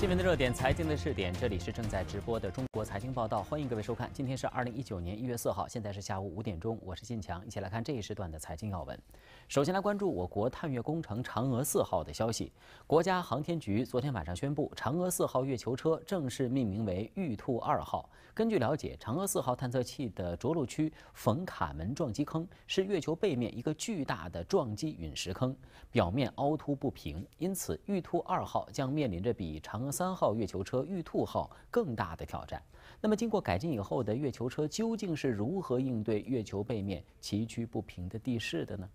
新闻的热点，财经的试点，这里是正在直播的中国财经报道，欢迎各位收看。今天是二零一九年一月四号，现在是下午五点钟，我是信强，一起来看这一时段的财经要闻。首先来关注我国探月工程嫦娥四号的消息。国家航天局昨天晚上宣布，嫦娥四号月球车正式命名为玉兔二号。根据了解，嫦娥四号探测器的着陆区冯卡门撞击坑是月球背面一个巨大的撞击陨石坑，表面凹凸不平，因此玉兔二号将面临着比嫦。三号月球车“玉兔号”更大的挑战。那么，经过改进以后的月球车究竟是如何应对月球背面崎岖不平的地势的呢？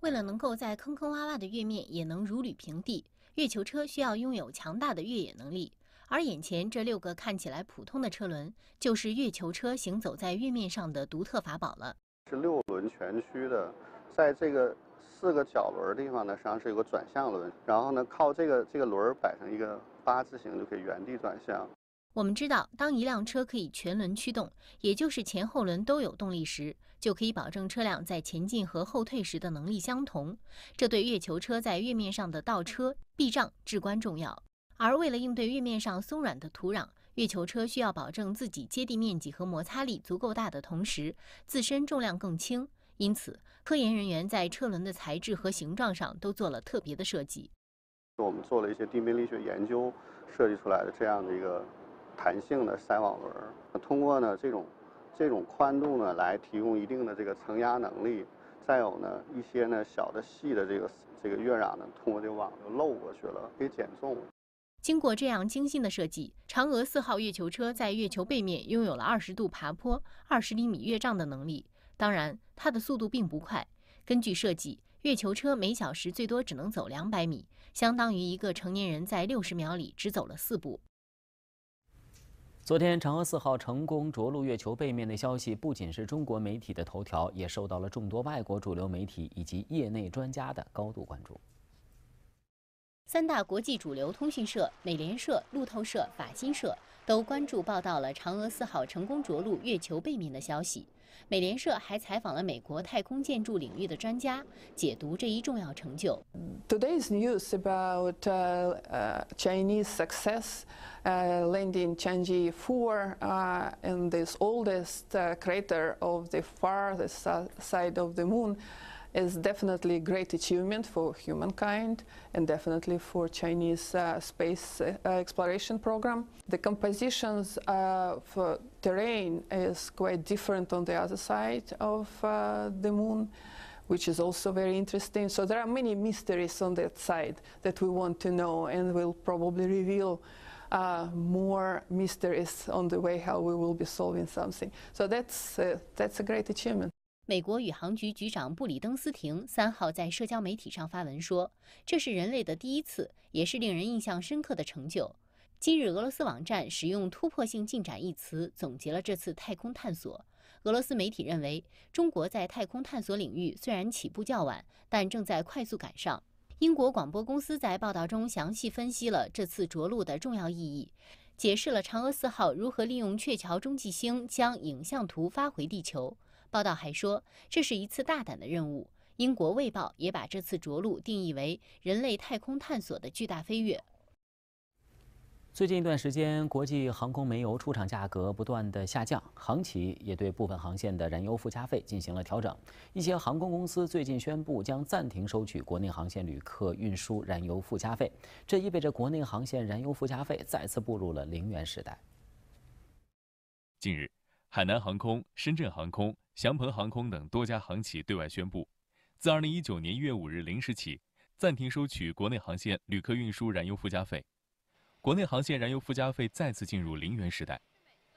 为了能够在坑坑洼洼的月面也能如履平地，月球车需要拥有强大的越野能力。而眼前这六个看起来普通的车轮，就是月球车行走在月面上的独特法宝了。是六轮全驱的，在这个。四个脚轮的地方呢，实际上是有个转向轮，然后呢靠这个这个轮摆成一个八字形就可以原地转向。我们知道，当一辆车可以全轮驱动，也就是前后轮都有动力时，就可以保证车辆在前进和后退时的能力相同。这对月球车在月面上的倒车、避障至关重要。而为了应对月面上松软的土壤，月球车需要保证自己接地面积和摩擦力足够大的同时，自身重量更轻。因此，科研人员在车轮的材质和形状上都做了特别的设计。我们做了一些地面力学研究，设计出来的这样的一个弹性的筛网轮。通过呢这种这种宽度呢来提供一定的这个承压能力。再有呢一些呢小的细的这个这个月壤呢通过这个网就漏过去了，给减重。经过这样精心的设计，嫦娥四号月球车在月球背面拥有了二十度爬坡、二十厘米越障的能力。当然，它的速度并不快。根据设计，月球车每小时最多只能走两百米，相当于一个成年人在六十秒里只走了四步。昨天，嫦娥四号成功着陆月球背面的消息，不仅是中国媒体的头条，也受到了众多外国主流媒体以及业内专家的高度关注。三大国际主流通讯社：美联社、路透社、法新社。都关注报道了嫦娥四号成功着陆月球背面的消息。美联社还采访了美国太空建筑领域的专家，解读这一重要成就。Today's news about Chinese success landing Chang'e four in this oldest crater of the farthest side of the moon. is definitely a great achievement for humankind and definitely for Chinese uh, space uh, exploration program. The compositions uh, of terrain is quite different on the other side of uh, the moon which is also very interesting. So there are many mysteries on that side that we want to know and will probably reveal uh, more mysteries on the way how we will be solving something. So that's, uh, that's a great achievement. 美国宇航局局长布里登斯廷三号在社交媒体上发文说：“这是人类的第一次，也是令人印象深刻的成就。”今日，俄罗斯网站使用“突破性进展”一词总结了这次太空探索。俄罗斯媒体认为，中国在太空探索领域虽然起步较晚，但正在快速赶上。英国广播公司在报道中详细分析了这次着陆的重要意义，解释了嫦娥四号如何利用鹊桥中继星将影像图发回地球。报道还说，这是一次大胆的任务。英国《卫报》也把这次着陆定义为人类太空探索的巨大飞跃。最近一段时间，国际航空煤油出厂价格不断的下降，航企也对部分航线的燃油附加费进行了调整。一些航空公司最近宣布将暂停收取国内航线旅客运输燃油附加费，这意味着国内航线燃油附加费再次步入了零元时代。近日。海南航空、深圳航空、祥鹏航空等多家航企对外宣布，自二零一九年一月五日零时起，暂停收取国内航线旅客运输燃油附加费。国内航线燃油附加费再次进入零元时代。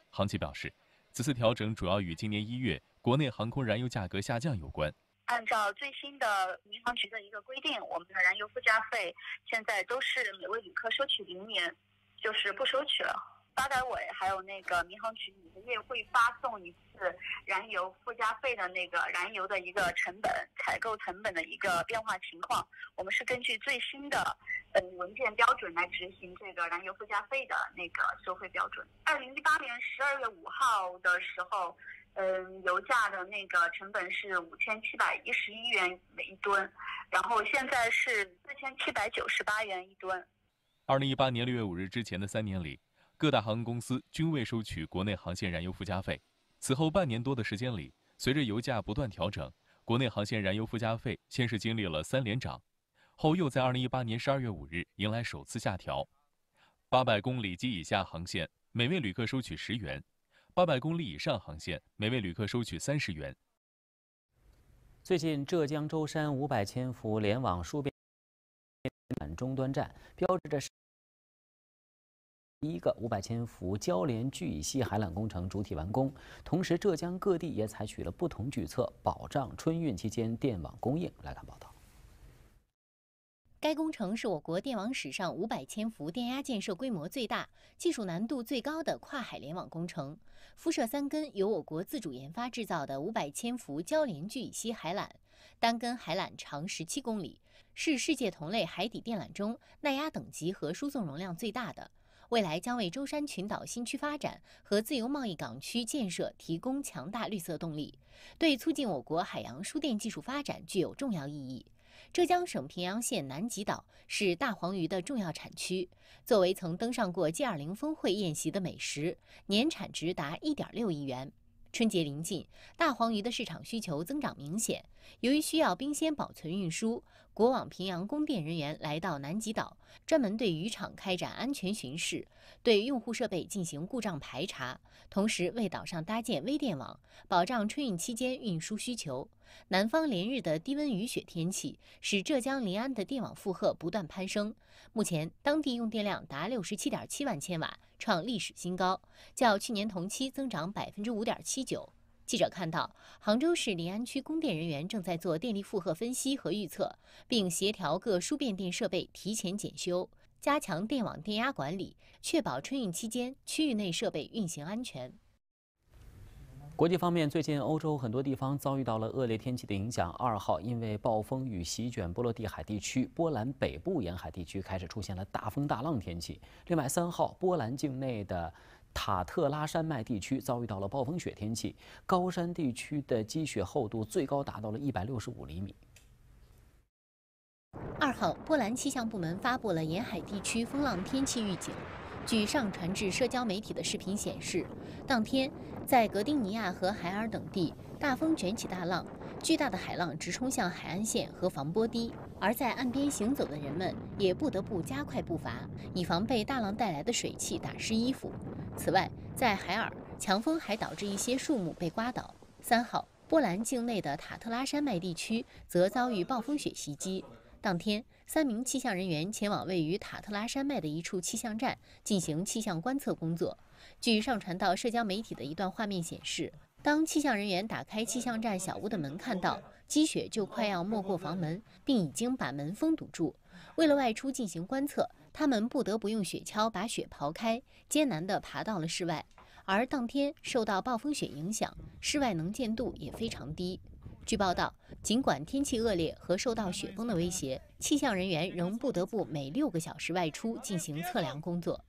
航企表示，此次调整主要与今年一月国内航空燃油价格下降有关。按照最新的民航局的一个规定，我们的燃油附加费现在都是每位旅客收取零元，就是不收取了。发改委还有那个民航局每个月会发送一次燃油附加费的那个燃油的一个成本、采购成本的一个变化情况。我们是根据最新的嗯文件标准来执行这个燃油附加费的那个收费标准。二零一八年十二月五号的时候，嗯，油价的那个成本是五千七百一十一元每一吨，然后现在是四千七百九十八元一吨。二零一八年六月五日之前的三年里。各大航空公司均未收取国内航线燃油附加费。此后半年多的时间里，随着油价不断调整，国内航线燃油附加费先是经历了三连涨，后又在2018年12月5日迎来首次下调。800公里及以下航线，每位旅客收取10元；800公里以上航线，每位旅客收取30元。最近，浙江舟山500千伏联网输变终端站标志着。第一个五百千伏交联聚乙烯海缆工程主体完工，同时浙江各地也采取了不同举措保障春运期间电网供应。来看报道。该工程是我国电网史上五百千伏电压建设规模最大、技术难度最高的跨海联网工程，辐射三根由我国自主研发制造的五百千伏交联聚乙烯海缆，单根海缆长十七公里，是世界同类海底电缆中耐压等级和输送容量最大的。未来将为舟山群岛新区发展和自由贸易港区建设提供强大绿色动力，对促进我国海洋输电技术发展具有重要意义。浙江省平阳县南极岛是大黄鱼的重要产区，作为曾登上过 G20 峰会宴席的美食，年产值达1.6亿元。春节临近，大黄鱼的市场需求增长明显。由于需要冰鲜保存运输，国网平阳供电人员来到南极岛，专门对渔场开展安全巡视，对用户设备进行故障排查，同时为岛上搭建微电网，保障春运期间运输需求。南方连日的低温雨雪天气，使浙江临安的电网负荷不断攀升。目前，当地用电量达六十七点七万千瓦，创历史新高，较去年同期增长百分之五点七九。记者看到，杭州市临安区供电人员正在做电力负荷分析和预测，并协调各输变电设备提前检修，加强电网电压管理，确保春运期间区域内设备运行安全。国际方面，最近欧洲很多地方遭遇到了恶劣天气的影响。二号，因为暴风雨席卷波罗的海地区，波兰北部沿海地区开始出现了大风大浪天气。另外，三号，波兰境内的塔特拉山脉地区遭遇到了暴风雪天气，高山地区的积雪厚度最高达到了一百六十五厘米。二号，波兰气象部门发布了沿海地区风浪天气预警。据上传至社交媒体的视频显示，当天在格丁尼亚和海尔等地，大风卷起大浪，巨大的海浪直冲向海岸线和防波堤，而在岸边行走的人们也不得不加快步伐，以防被大浪带来的水汽打湿衣服。此外，在海尔，强风还导致一些树木被刮倒。三号，波兰境内的塔特拉山脉地区则遭遇暴风雪袭击，当天。三名气象人员前往位于塔特拉山脉的一处气象站进行气象观测工作。据上传到社交媒体的一段画面显示，当气象人员打开气象站小屋的门，看到积雪就快要没过房门，并已经把门封堵住。为了外出进行观测，他们不得不用雪橇把雪刨开，艰难地爬到了室外。而当天受到暴风雪影响，室外能见度也非常低。据报道，尽管天气恶劣和受到雪崩的威胁，气象人员仍不得不每六个小时外出进行测量工作。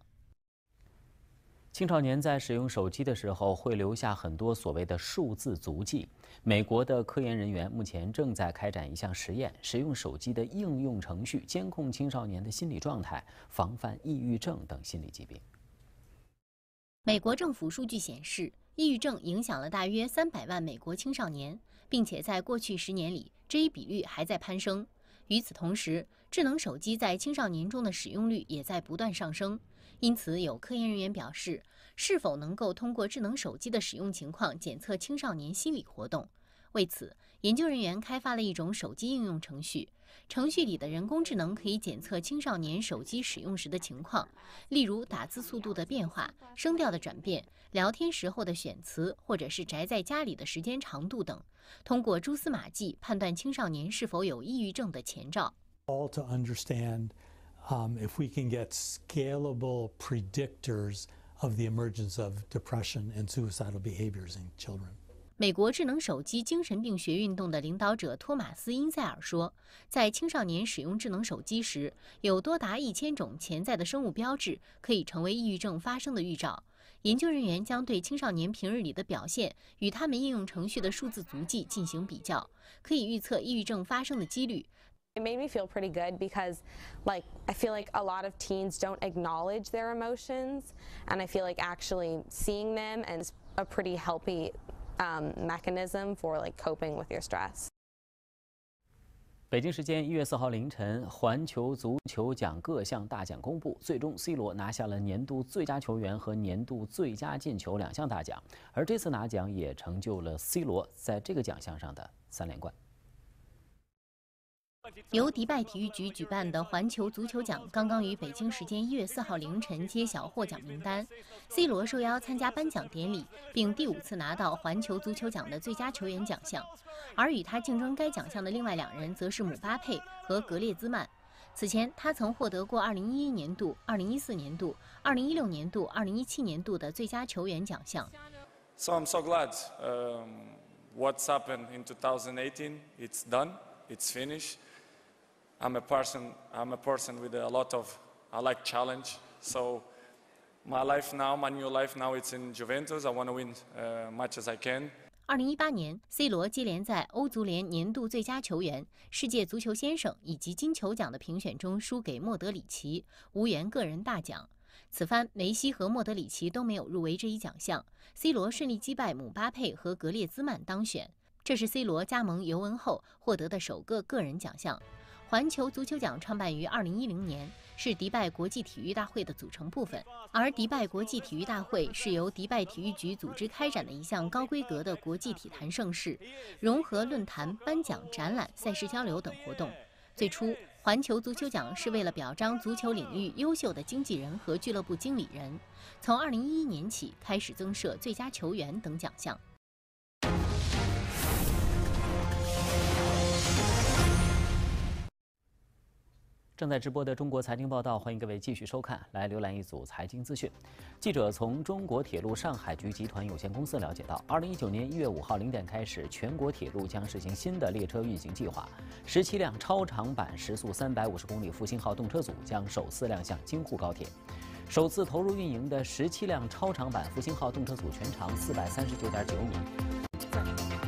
青少年在使用手机的时候，会留下很多所谓的数字足迹。美国的科研人员目前正在开展一项实验，使用手机的应用程序监控青少年的心理状态，防范抑郁症等心理疾病。美国政府数据显示。抑郁症影响了大约三百万美国青少年，并且在过去十年里，这一比率还在攀升。与此同时，智能手机在青少年中的使用率也在不断上升。因此，有科研人员表示，是否能够通过智能手机的使用情况检测青少年心理活动？为此。研究人员开发了一种手机应用程序，程序里的人工智能可以检测青少年手机使用时的情况，例如打字速度的变化、声调的转变、聊天时候的选词，或者是宅在家里的时间长度等。通过蛛丝马迹判断青少年是否有抑郁症的前兆。All to understand if we can get scalable predictors of the emergence of depression and suicidal behaviors in children. 美国智能手机精神病学运动的领导者托马斯·因塞尔说：“在青少年使用智能手机时，有多达一千种潜在的生物标志可以成为抑郁症发生的预兆。研究人员将对青少年平日里的表现与他们应用程序的数字足迹进行比较，可以预测抑郁症发生的几率。” It made me feel pretty good because, like, I feel like a lot of teens don't acknowledge their emotions, and I feel like actually seeing them and a pretty healthy. um, mechanism for like coping with your stress. 北京时间一月四号凌晨，环球足球奖各项大奖公布，最终 C 罗拿下了年度最佳球员和年度最佳进球两项大奖，而这次拿奖也成就了 C 罗在这个奖项上的三连冠。由迪拜体育局举办的环球足球奖刚刚于北京时间一月四号凌晨揭晓获奖名单，C 罗受邀参加颁奖典礼，并第五次拿到环球足球奖的最佳球员奖项。而与他竞争该奖项的另外两人则是姆巴佩和格列兹曼。此前，他曾获得过2011年度、2014年度、2016年度、2017年度的最佳球员奖项。So I'm so glad. What's happened in 2018? It's done. It's finished. I'm a person. I'm a person with a lot of. I like challenge. So, my life now, my new life now, it's in Juventus. I want to win much as I can. 二零一八年，C 罗接连在欧足联年度最佳球员、世界足球先生以及金球奖的评选中输给莫德里奇，无缘个人大奖。此番梅西和莫德里奇都没有入围这一奖项，C 罗顺利击败姆巴佩和格列兹曼当选。这是 C 罗加盟尤文后获得的首个个人奖项。环球足球奖创办于2010年，是迪拜国际体育大会的组成部分。而迪拜国际体育大会是由迪拜体育局组织开展的一项高规格的国际体坛盛事，融合论坛、颁奖、展览、赛事交流等活动。最初，环球足球奖是为了表彰足球领域优秀的经纪人和俱乐部经理人。从2011年起，开始增设最佳球员等奖项。正在直播的中国财经报道，欢迎各位继续收看。来浏览一组财经资讯。记者从中国铁路上海局集团有限公司了解到，二零一九年一月五号零点开始，全国铁路将实行新的列车运行计划。十七辆超长版时速三百五十公里复兴号动车组将首次亮相京沪高铁，首次投入运营的十七辆超长版复兴号动车组全长四百三十九点九米。